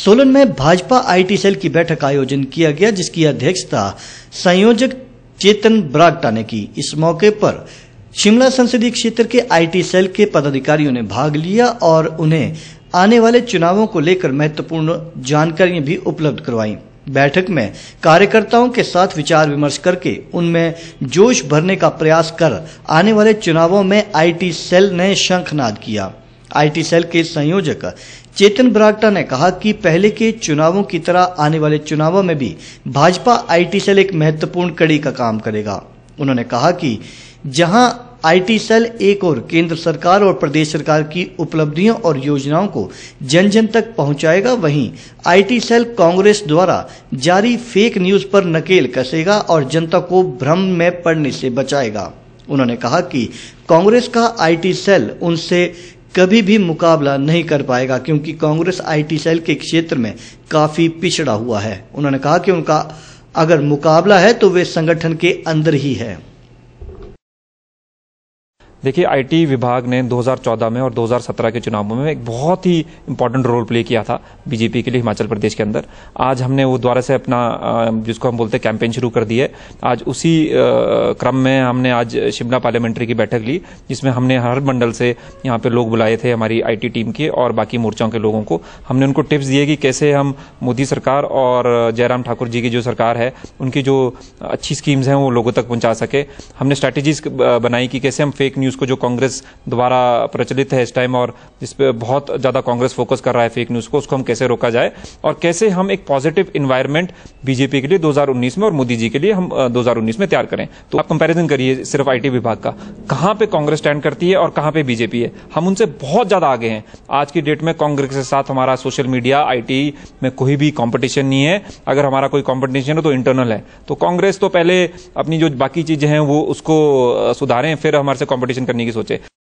सोलन में Bhajpa IT cell की बैठक का आयोजन किया गया जिसकी अध्यक्षता संयोजक चेतन बरागटा ने की इस मौके पर शिमला संसदीय क्षेत्र के आईटी सेल के पदाधिकारियों ने भाग लिया और उन्हें आने वाले चुनावों को लेकर महत्वपूर्ण जानकारियां भी उपलब्ध करवाई बैठक में कार्यकर्ताओं के साथ विचार विमर्श करके उनमें जोश भरने का प्रयास कर आने वाले चुनावों में आईटी सेल ने शंखनाद किया आईटी सेल के संयोजक चेतन बरागटा ने कहा कि पहले के चुनावों की तरह आने वाले चुनावों में भी भाजपा आईटी सेल एक महत्वपूर्ण कड़ी का काम करेगा उन्होंने कहा कि जहां आईटी सेल एक और केंद्र सरकार और प्रदेश सरकार की उपलब्धियों और योजनाओं को जन जन तक पहुंचाएगा वहीं आईटी सेल कांग्रेस द्वारा जारी फेक न्यूज पर नकेल कसेगा और जनता को भ्रम में पड़ने से बचाएगा उन्होंने कहा कि कांग्रेस का आईटी सेल उनसे कभी भी मुकाबला नहीं कर पाएगा क्योंकि कांग्रेस आईटी सेल के क्षेत्र में काफी पिछड़ा हुआ है उन्होंने कहा कि उनका अगर मुकाबला है तो वे संगठन के अंदर ही है देखिए आईटी विभाग ने 2014 में और 2017 के चुनावों में एक बहुत ही इम्पोर्टेंट रोल प्ले किया था बीजेपी के लिए हिमाचल प्रदेश के अंदर आज हमने वो द्वारा से अपना जिसको हम बोलते हैं कैंपेन शुरू कर दिए आज उसी क्रम में हमने आज शिमला पार्लियामेंट्री की बैठक ली जिसमें हमने हर मंडल से यहाँ पे लोग बुलाए थे हमारी आई टीम के और बाकी मोर्चों के लोगों को हमने उनको टिप्स दिए कि कैसे हम मोदी सरकार और जयराम ठाकुर जी की जो सरकार है उनकी जो अच्छी स्कीम्स हैं वो लोगों तक पहुँचा सके हमने स्ट्रैटेजीज बनाई कि कैसे हम फेक न्यूज़ न्यूज़ को जो कांग्रेस द्वारा प्रचलित है इस टाइम और जिस पर बहुत ज़्यादा कांग्रेस फोकस कर रहा है फेक न्यूज़ को उसको हम कैसे रोका जाए और कैसे हम एक पॉजिटिव इन्वायरमेंट बीजेपी के लिए 2019 में और मोदी जी के लिए हम 2019 में तैयार करें तो आप कंपेरिजन करिए सिर्फ आईटी विभाग का कहाँ पे कांग्रेस स्टैंड करती है और कहाँ पे बीजेपी है हम उनसे बहुत ज्यादा आगे हैं आज की डेट में कांग्रेस के साथ हमारा सोशल मीडिया आईटी में कोई भी कंपटीशन नहीं है अगर हमारा कोई कंपटीशन है तो इंटरनल है तो कांग्रेस तो पहले अपनी जो बाकी चीजें हैं वो उसको सुधारें फिर हमारे से कॉम्पिटिशन करने की सोचे